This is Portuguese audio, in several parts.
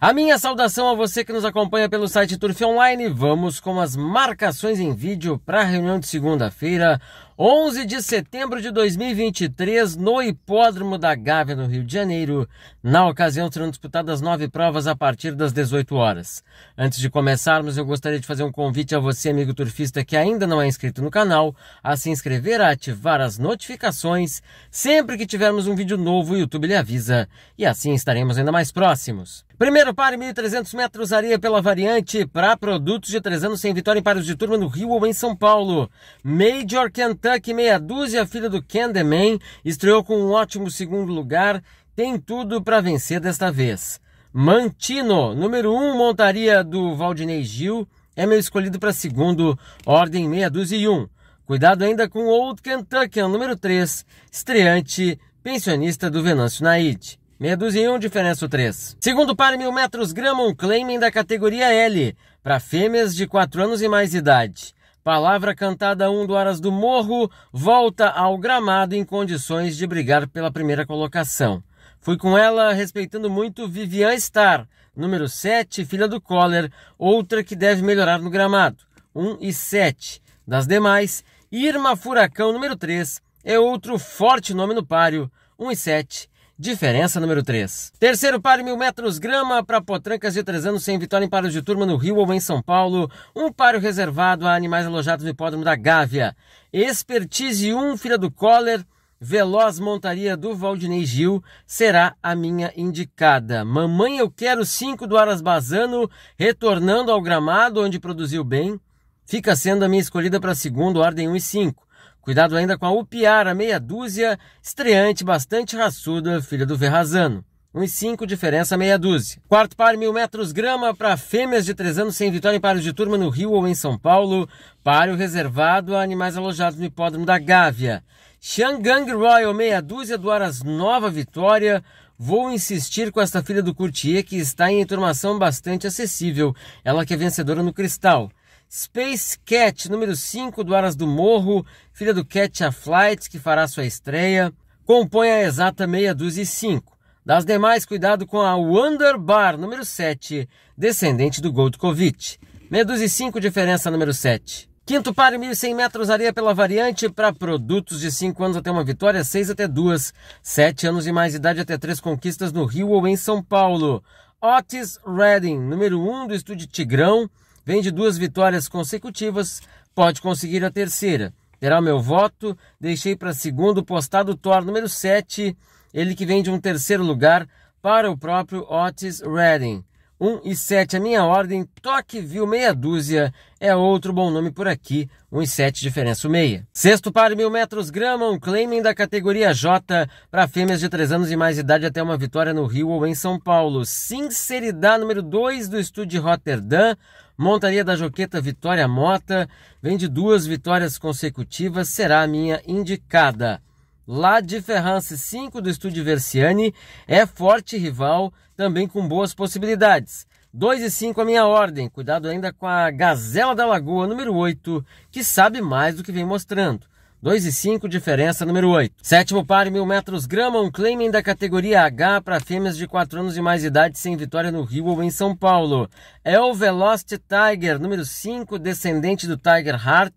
A minha saudação a você que nos acompanha pelo site Turf Online. Vamos com as marcações em vídeo para a reunião de segunda-feira, 11 de setembro de 2023, no Hipódromo da Gávea, no Rio de Janeiro. Na ocasião, serão disputadas nove provas a partir das 18 horas. Antes de começarmos, eu gostaria de fazer um convite a você, amigo turfista que ainda não é inscrito no canal, a se inscrever, a ativar as notificações. Sempre que tivermos um vídeo novo, o YouTube lhe avisa. E assim estaremos ainda mais próximos. Primeiro par, 1.300 metros, areia pela variante, para produtos de três anos sem vitória em pares de turma no Rio ou em São Paulo. Major Kent Kentucky Meia Dúzia, filha do Candyman, estreou com um ótimo segundo lugar, tem tudo para vencer desta vez. Mantino, número 1, um, montaria do Valdinei Gil, é meu escolhido para segundo, ordem meia dúzia e 1. Um. Cuidado ainda com Old Kentucky, é número 3, estreante, pensionista do Venâncio Naide Meia dúzia e um, diferença o 3. Segundo par, mil metros grama, um claiming da categoria L, para fêmeas de 4 anos e mais idade. Palavra cantada 1 um do Aras do Morro volta ao gramado em condições de brigar pela primeira colocação. Fui com ela respeitando muito Vivian Star, número 7, filha do Coller, outra que deve melhorar no gramado, 1 e 7. Das demais, Irma Furacão, número 3, é outro forte nome no páreo, 1 e 7 Diferença número 3. Terceiro paro mil metros grama para potrancas de 3 anos sem vitória em paros de turma no Rio ou em São Paulo. Um páreo reservado a animais alojados no hipódromo da Gávea. Expertise 1, filha do Coller. Veloz Montaria do Valdinei Gil será a minha indicada. Mamãe Eu Quero 5 do Aras Bazano, retornando ao gramado onde produziu bem, fica sendo a minha escolhida para segundo, ordem 1 e 5. Cuidado ainda com a Upiara, meia dúzia, estreante bastante raçuda, filha do Verrazano. 1,5 diferença meia dúzia. Quarto par, mil metros grama para fêmeas de 3 anos sem vitória em páreo de turma no Rio ou em São Paulo. Páreo reservado a animais alojados no hipódromo da Gávea. Xangang Royal, meia dúzia do Aras Nova Vitória. Vou insistir com esta filha do Courtier que está em enturmação bastante acessível. Ela que é vencedora no Cristal. Space Cat, número 5 do Aras do Morro, filha do Cat a Flight, que fará sua estreia, compõe a exata meia dúzia e cinco. Das demais, cuidado com a Wonder Bar, número 7, descendente do Gold Goldkovich. Meia dúzia e cinco, diferença número 7. Quinto par, 1.100 metros, areia pela variante, para produtos de 5 anos até uma vitória, 6 até 2, 7 anos e mais de idade até 3 conquistas no Rio ou em São Paulo. Otis Redding, número 1 um do estúdio Tigrão, vem de duas vitórias consecutivas, pode conseguir a terceira. Terá meu voto, deixei para segundo postado Thor número 7, ele que vem de um terceiro lugar para o próprio Otis Redding. 1 e 7 a minha ordem, Toque Viu meia dúzia é outro bom nome por aqui, 1 e 7 diferença o meia. Sexto par, mil metros grama, um claiming da categoria J para fêmeas de 3 anos e mais idade até uma vitória no Rio ou em São Paulo. Sinceridade número 2 do estúdio Rotterdam, montaria da Joqueta Vitória Mota, vem de duas vitórias consecutivas, será a minha indicada lá de Ferrance 5 do Estúdio Versiani, é forte rival, também com boas possibilidades. 2 e 5 a minha ordem, cuidado ainda com a Gazela da Lagoa, número 8, que sabe mais do que vem mostrando. 2 e 5, diferença número 8. Sétimo par, mil metros grama, um claiming da categoria H para fêmeas de 4 anos e mais de idade sem vitória no Rio ou em São Paulo. É o Velocity Tiger, número 5, descendente do Tiger Heart,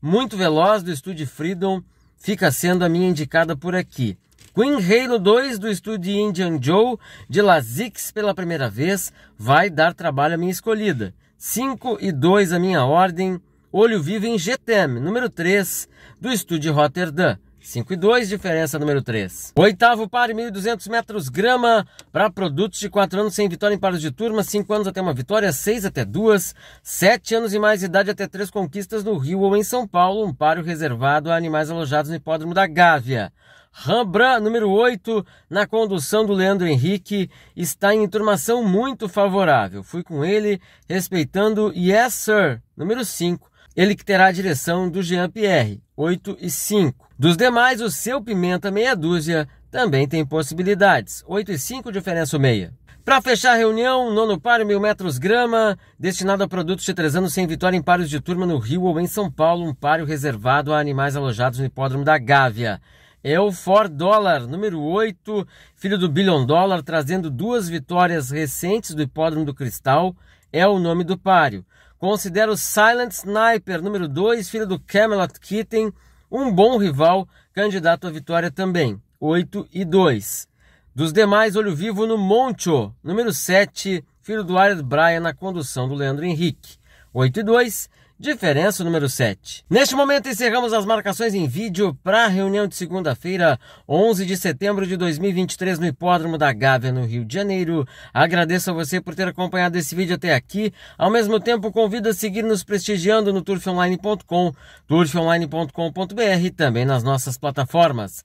muito veloz do estúdio Freedom, fica sendo a minha indicada por aqui. Queen Halo 2 do estúdio Indian Joe de Lazix pela primeira vez vai dar trabalho à minha escolhida. 5 e 2 a minha ordem. Olho Vivo em GTM, número 3 do estúdio Rotterdam. 5 e 2, diferença número 3. Oitavo par, 1.200 metros grama para produtos de 4 anos sem vitória em paros de turma, 5 anos até uma vitória, 6 até 2, 7 anos e mais idade até 3 conquistas no Rio ou em São Paulo, um páreo reservado a animais alojados no hipódromo da Gávea. Rambran, número 8, na condução do Leandro Henrique, está em turmação muito favorável. Fui com ele, respeitando Yes Sir, número 5. Ele que terá a direção do Jean Pierre, 8 e 5. Dos demais, o seu pimenta meia dúzia também tem possibilidades. 8 e 5 diferença meia. Para fechar a reunião, nono páreo, mil metros grama, destinado a produtos de três anos sem vitória em páreos de turma no Rio ou em São Paulo, um páreo reservado a animais alojados no hipódromo da Gávea. É o Ford Dollar, número 8, filho do Billion Dollar, trazendo duas vitórias recentes do hipódromo do Cristal, é o nome do páreo. Considero Silent Sniper, número 2, filho do Camelot Kitten, um bom rival, candidato à vitória também, 8 e 2. Dos demais, olho vivo no Moncho, número 7, filho do Ared Braia na condução do Leandro Henrique, 8 e 2. Diferença número 7. Neste momento encerramos as marcações em vídeo para a reunião de segunda-feira, 11 de setembro de 2023 no Hipódromo da Gávea, no Rio de Janeiro. Agradeço a você por ter acompanhado esse vídeo até aqui. Ao mesmo tempo, convido a seguir nos prestigiando no turfonline.com, turfonline.com.br e também nas nossas plataformas